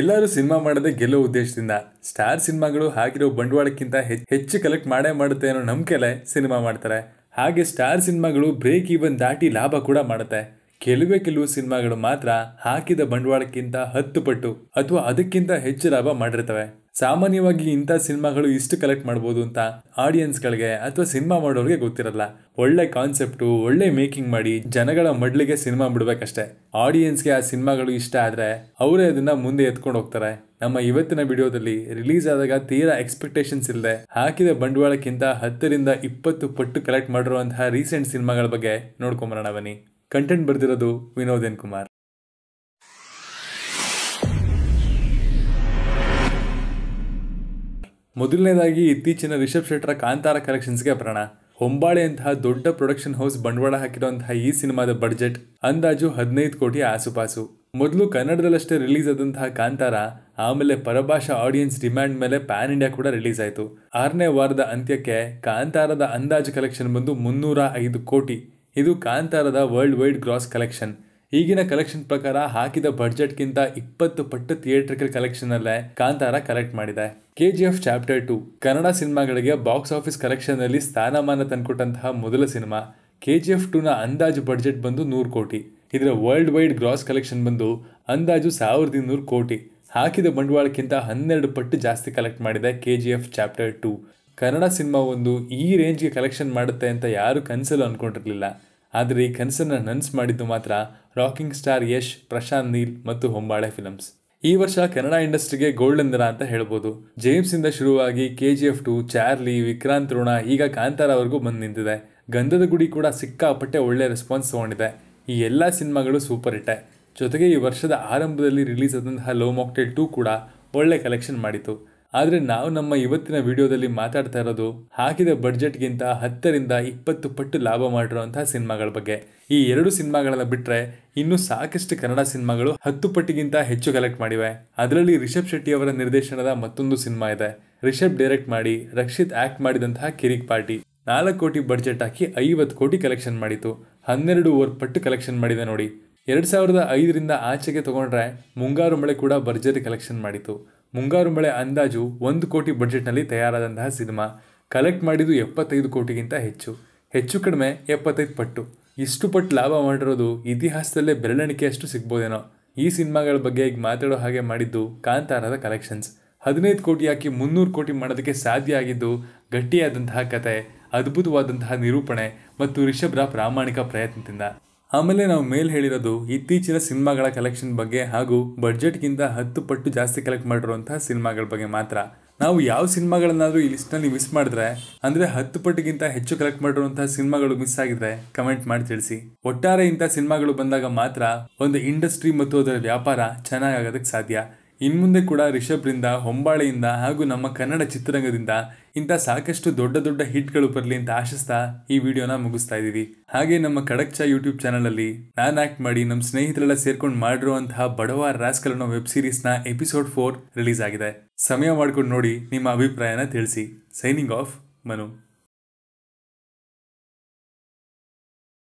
ಎಲ್ಲರೂ ಸಿನಿಮಾ ಮಾಡದೆ ಗೆಲ್ಲೋ ಉದ್ದೇಶದಿಂದ ಸ್ಟಾರ್ ಸಿನಿಮಾಗಳು ಹಾಗಿರೋ ಬಂಡವಾಳಕ್ಕಿಂತ ಹೆಚ್ಚು ಕಲೆಕ್ಟ್ ಮಾಡೇ ಮಾಡುತ್ತೆ ಅನ್ನೋ ನಂಬಿಕೆಲೆ ಸಿನಿಮಾ ಮಾಡ್ತಾರೆ ಹಾಗೆ ಸ್ಟಾರ್ ಸಿನಿಮಾಗಳು ಬ್ರೇಕ್ ಈವನ್ ದಾಟಿ ಲಾಭ ಕೂಡ ಮಾಡುತ್ತೆ ಕೆಲವೇ ಕೆಲವು ಸಿನಿಮಾಗಳು ಮಾತ್ರ ಹಾಕಿದ ಬಂಡವಾಳಕ್ಕಿಂತ ಹತ್ತು ಪಟ್ಟು ಅಥವಾ ಅದಕ್ಕಿಂತ ಹೆಚ್ಚು ಲಾಭ ಮಾಡಿರ್ತವೆ ಸಾಮಾನ್ಯವಾಗಿ ಇಂಥ ಸಿನಿಮಾಗಳು ಇಷ್ಟು ಕಲೆಕ್ಟ್ ಮಾಡ್ಬೋದು ಅಂತ ಆಡಿಯನ್ಸ್ಗಳಿಗೆ ಅಥವಾ ಸಿನಿಮಾ ಮಾಡೋರಿಗೆ ಗೊತ್ತಿರಲ್ಲ ಒಳ್ಳೆ ಕಾನ್ಸೆಪ್ಟು ಒಳ್ಳೆ ಮೇಕಿಂಗ್ ಮಾಡಿ ಜನಗಳ ಮಡ್ಲಿಗೆ ಸಿನಿಮಾ ಬಿಡ್ಬೇಕಷ್ಟೇ ಆಡಿಯನ್ಸ್ಗೆ ಆ ಸಿನಿಮಾಗಳು ಇಷ್ಟ ಆದರೆ ಅವರೇ ಅದನ್ನ ಮುಂದೆ ಎತ್ಕೊಂಡು ಹೋಗ್ತಾರೆ ನಮ್ಮ ಇವತ್ತಿನ ವಿಡಿಯೋದಲ್ಲಿ ರಿಲೀಸ್ ಆದಾಗ ತೀರಾ ಎಕ್ಸ್ಪೆಕ್ಟೇಷನ್ಸ್ ಇಲ್ಲದೆ ಹಾಕಿದ ಬಂಡವಾಳಕ್ಕಿಂತ ಹತ್ತರಿಂದ ಇಪ್ಪತ್ತು ಪಟ್ಟು ಕಲೆಕ್ಟ್ ಮಾಡಿರುವಂತಹ ರೀಸೆಂಟ್ ಸಿನಿಮಾಗಳ ಬಗ್ಗೆ ನೋಡ್ಕೊಂಬರೋಣ ಬನ್ನಿ ಕಂಟೆಂಟ್ ಬರೆದಿರೋದು ವಿನೋದನ್ ಕುಮಾರ್ ಮೊದಲನೇದಾಗಿ ಇತ್ತೀಚಿನ ರಿಷಬ್ ಶೆಟ್ಟರ ಕಾಂತಾರ ಕಲೆಕ್ಷನ್ಸ್ಗೆ ಪ್ರಣ ಹೊಂಬಾಳೆ ಅಂತಹ ದೊಡ್ಡ ಪ್ರೊಡಕ್ಷನ್ ಹೌಸ್ ಬಂಡವಾಳ ಹಾಕಿರುವಂತಹ ಈ ಸಿನಿಮಾದ ಬಡ್ಜೆಟ್ ಅಂದಾಜು ಹದಿನೈದು ಕೋಟಿ ಆಸುಪಾಸು ಮೊದಲು ಕನ್ನಡದಲ್ಲಷ್ಟೇ ರಿಲೀಸ್ ಆದಂತಹ ಕಾಂತಾರ ಆಮೇಲೆ ಪರಭಾಷಾ ಆಡಿಯನ್ಸ್ ಡಿಮ್ಯಾಂಡ್ ಮೇಲೆ ಪ್ಯಾನ್ ಇಂಡಿಯಾ ಕೂಡ ರಿಲೀಸ್ ಆಯಿತು ಆರನೇ ವಾರದ ಅಂತ್ಯಕ್ಕೆ ಕಾಂತಾರದ ಅಂದಾಜು ಕಲೆಕ್ಷನ್ ಬಂದು ಮುನ್ನೂರ ಐದು ಕೋಟಿ ಇದು ಕಾಂತಾರದ ವರ್ಲ್ಡ್ ವೈಡ್ ಗ್ರಾಸ್ ಕಲೆಕ್ಷನ್ ಈಗಿನ ಕಲೆಕ್ಷನ್ ಪ್ರಕಾರ ಹಾಕಿದ ಬಡ್ಜೆಟ್ಗಿಂತ ಇಪ್ಪತ್ತು ಪಟ್ಟು ಥಿಯೇಟ್ರಿಕಲ್ ಕಲೆಕ್ಷನ್ ಅಲ್ಲೇ ಕಾಂತಾರ ಕಲೆಕ್ಟ್ ಮಾಡಿದೆ ಎಫ್ ಚಾಪ್ಟರ್ ಟು ಕನ್ನಡ ಸಿನಿಮಾಗಳಿಗೆ ಬಾಕ್ಸ್ ಆಫೀಸ್ ಕಲೆಕ್ಷನ್ ನಲ್ಲಿ ಸ್ಥಾನಮಾನ ತಂದುಕೊಟ್ಟಂತಹ ಮೊದಲ ಸಿನಿಮಾ ಕೆಜಿಎಫ್ ಟೂನ ಅಂದಾಜು ಬಡ್ಜೆಟ್ ಬಂದು ನೂರು ಕೋಟಿ ಇದರ ವರ್ಲ್ಡ್ ವೈಡ್ ಗ್ರಾಸ್ ಕಲೆಕ್ಷನ್ ಬಂದು ಅಂದಾಜು ಸಾವಿರದ ಇನ್ನೂರು ಕೋಟಿ ಹಾಕಿದ ಬಂಡವಾಳಕ್ಕಿಂತ ಹನ್ನೆರಡು ಪಟ್ಟು ಜಾಸ್ತಿ ಕಲೆಕ್ಟ್ ಮಾಡಿದೆ F chapter two Kannada cinema ಒಂದು ಈ ರೇಂಜ್ಗೆ ಕಲೆಕ್ಷನ್ ಮಾಡುತ್ತೆ ಅಂತ ಯಾರೂ ಕನಸಲ್ಲೂ ಅಂದ್ಕೊಂಡಿರಲಿಲ್ಲ ಆದರೆ ಈ ಕನಸನ್ನು ನನ್ಸ್ ಮಾಡಿದ್ದು ಮಾತ್ರ ರಾಕಿಂಗ್ ಸ್ಟಾರ್ ಯಶ್ ಪ್ರಶಾಂತ್ ನೀಲ್ ಮತ್ತು ಹೊಂಬಾಳೆ ಫಿಲಮ್ಸ್ ಈ ವರ್ಷ ಕನ್ನಡ ಇಂಡಸ್ಟ್ರಿಗೆ ಗೋಲ್ಡನ್ ದರ ಅಂತ ಹೇಳ್ಬೋದು ಜೇಮ್ಸಿಂದ ಶುರುವಾಗಿ K G F two Charlie Vikrant Rona ಈಗ ಕಾಂತಾರವರೆಗೂ ಬಂದು ನಿಂತಿದೆ ಗಂಧದ ಗುಡಿ ಕೂಡ ಸಿಕ್ಕಾಪಟ್ಟೆ ಒಳ್ಳೆ ರೆಸ್ಪಾನ್ಸ್ ತೊಗೊಂಡಿದೆ ಈ ಎಲ್ಲ ಸಿನಿಮಾಗಳು ಸೂಪರ್ ಇಟ್ಟೆ ಜೊತೆಗೆ ಈ ವರ್ಷದ ಆರಂಭದಲ್ಲಿ ರಿಲೀಸ್ ಆದಂತಹ ಲವ್ ಮಾಕ್ಟೇಲ್ ಟೂ ಕೂಡ ಒಳ್ಳೆ ಕಲೆಕ್ಷನ್ ಮಾಡಿತು ಆದರೆ ನಾವು ನಮ್ಮ ಇವತ್ತಿನ ವಿಡಿಯೋದಲ್ಲಿ ಮಾತಾಡ್ತಾ ಇರೋದು ಹಾಕಿದ ಬಡ್ಜೆಟ್ಗಿಂತ ಹತ್ತರಿಂದ ಇಪ್ಪತ್ತು ಪಟ್ಟು ಲಾಭ ಮಾಡಿರುವಂತಹ ಸಿನಿಮಾಗಳ ಬಗ್ಗೆ ಈ ಎರಡು ಸಿನಿಮಾಗಳನ್ನ ಬಿಟ್ಟರೆ ಇನ್ನು ಸಾಕಷ್ಟು ಕನ್ನಡ ಸಿನಿಮಾಗಳು ಹತ್ತು ಪಟ್ಟಿಗಿಂತ ಹೆಚ್ಚು ಕಲೆಕ್ಟ್ ಮಾಡಿವೆ ಅದರಲ್ಲಿ ರಿಷಬ್ ಶೆಟ್ಟಿ ಅವರ ನಿರ್ದೇಶನದ ಮತ್ತೊಂದು ಸಿನಿಮಾ ಇದೆ ರಿಷಬ್ ಡೈರೆಕ್ಟ್ ಮಾಡಿ ರಕ್ಷಿತ್ ಆಕ್ಟ್ ಮಾಡಿದಂತಹ ಕಿರಿಕ್ ಪಾರ್ಟಿ ನಾಲ್ಕು ಕೋಟಿ ಬಡ್ಜೆಟ್ ಹಾಕಿ ಐವತ್ತು ಕೋಟಿ ಕಲೆಕ್ಷನ್ ಮಾಡಿತು ಹನ್ನೆರಡು ಓರ್ ಪಟ್ಟು ಕಲೆಕ್ಷನ್ ಮಾಡಿದೆ ನೋಡಿ ಎರಡ್ ಸಾವಿರದ ಐದರಿಂದ ಆಚೆಗೆ ತಗೊಂಡ್ರೆ ಮುಂಗಾರು ಮಳೆ ಕೂಡ ಭರ್ಜರಿ ಕಲೆಕ್ಷನ್ ಮಾಡಿತು ಮುಂಗಾರು ಮಳೆ ಅಂದಾಜು ಒಂದು ಕೋಟಿ ಬಜೆಟ್ನಲ್ಲಿ ತಯಾರಾದಂತಹ ಸಿನಿಮಾ ಕಲೆಕ್ಟ್ ಮಾಡಿದ್ದು ಎಪ್ಪತ್ತೈದು ಕೋಟಿಗಿಂತ ಹೆಚ್ಚು ಹೆಚ್ಚು ಕಡಿಮೆ ಎಪ್ಪತ್ತೈದು ಪಟ್ಟು ಇಷ್ಟು ಪಟ್ಟು ಲಾಭ ಮಾಡಿರೋದು ಇತಿಹಾಸದಲ್ಲೇ ಬೆರಳಿಕೆಯಷ್ಟು ಸಿಗ್ಬೋದೇನೋ ಈ ಸಿನಿಮಾಗಳ ಬಗ್ಗೆ ಈಗ ಮಾತಾಡೋ ಹಾಗೆ ಮಾಡಿದ್ದು ಕಾಂತಾರದ ಕಲೆಕ್ಷನ್ಸ್ ಹದಿನೈದು ಕೋಟಿ ಹಾಕಿ ಮುನ್ನೂರು ಕೋಟಿ ಮಾಡೋದಕ್ಕೆ ಸಾಧ್ಯ ಆಗಿದ್ದು ಗಟ್ಟಿಯಾದಂತಹ ಕತೆ ಅದ್ಭುತವಾದಂತಹ ನಿರೂಪಣೆ ಮತ್ತು ರಿಷಭ್ರ ಪ್ರಾಮಾಣಿಕ ಪ್ರಯತ್ನದಿಂದ ಆಮೇಲೆ ನಾವು ಮೇಲ್ ಹೇಳಿರೋದು ಇತ್ತೀಚಿನ ಸಿನಿಮಾಗಳ ಕಲೆಕ್ಷನ್ ಬಗ್ಗೆ ಹಾಗೂ ಬಜೆಟ್ಗಿಂತ ಹತ್ತು ಪಟ್ಟು ಜಾಸ್ತಿ ಕಲೆಕ್ಟ್ ಮಾಡಿರುವಂತಹ ಸಿನಿಮಾಗಳ ಬಗ್ಗೆ ಮಾತ್ರ ನಾವು ಯಾವ ಸಿನಿಮಾಗಳನ್ನಾದರೂ ಈ ಲಿಸ್ಟ್ ನಲ್ಲಿ ಮಿಸ್ ಮಾಡಿದ್ರೆ ಅಂದ್ರೆ ಹತ್ತು ಪಟ್ಟಿಗಿಂತ ಹೆಚ್ಚು ಕಲೆಕ್ಟ್ ಮಾಡಿರುವಂತಹ ಸಿನಿಮಾಗಳು ಮಿಸ್ ಆಗಿದ್ರೆ ಕಮೆಂಟ್ ಮಾಡಿ ತಿಳಿಸಿ ಒಟ್ಟಾರೆ ಇಂಥ ಸಿನಿಮಾಗಳು ಬಂದಾಗ ಮಾತ್ರ ಒಂದು ಇಂಡಸ್ಟ್ರಿ ಮತ್ತು ಅದರ ವ್ಯಾಪಾರ ಚೆನ್ನಾಗಾಗೋದಕ್ಕೆ ಸಾಧ್ಯ ಇನ್ಮುಂದೆ ಕೂಡ ರಿಷಬ್ರಿಂದ ಹೊಂಬಾಳೆಯಿಂದ ಹಾಗೂ ನಮ್ಮ ಕನ್ನಡ ಚಿತ್ರರಂಗದಿಂದ ಇಂಥ ಸಾಕಷ್ಟು ದೊಡ್ಡ ದೊಡ್ಡ ಹಿಟ್ಗಳು ಬರಲಿ ಅಂತ ಆಶಿಸ್ತಾ ಈ ವಿಡಿಯೋನ ಮುಗಿಸ್ತಾ ಇದ್ದೀವಿ ಹಾಗೆ ನಮ್ಮ ಕಡಕ್ ಚಾ ಯೂಟ್ಯೂಬ್ ಚಾನಲಲ್ಲಿ ನಾನು ಆ್ಯಕ್ಟ್ ಮಾಡಿ ನಮ್ಮ ಸ್ನೇಹಿತರೆಲ್ಲ ಸೇರ್ಕೊಂಡು ಮಾಡಿರುವಂತಹ ಬಡವ ರಾಸ್ಕಲ್ ಅನ್ನೋ ವೆಬ್ ಸೀರೀಸ್ನ ಎಪಿಸೋಡ್ ಫೋರ್ ರಿಲೀಸ್ ಆಗಿದೆ ಸಮಯ ಮಾಡ್ಕೊಂಡು ನೋಡಿ ನಿಮ್ಮ ಅಭಿಪ್ರಾಯನ ತಿಳಿಸಿ ಸೈನಿಂಗ್ ಆಫ್ ಮನು